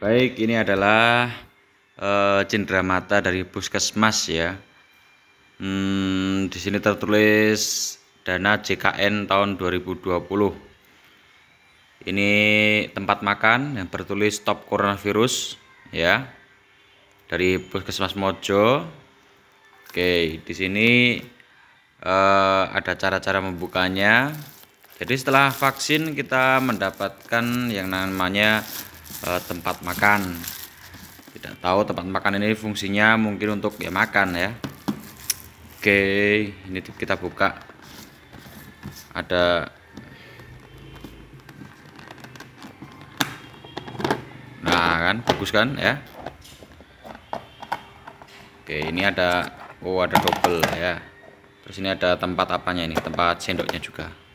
Baik, ini adalah e, cindera mata dari Puskesmas ya. Hmm, di sini tertulis dana JKN tahun 2020. Ini tempat makan yang bertulis stop coronavirus ya. Dari Puskesmas Mojo. Oke, di sini e, ada cara-cara membukanya. Jadi setelah vaksin kita mendapatkan yang namanya eh, tempat makan tidak tahu tempat makan ini fungsinya mungkin untuk ya makan ya oke ini kita buka ada nah kan bagus kan ya oke ini ada oh ada double ya terus ini ada tempat apanya ini tempat sendoknya juga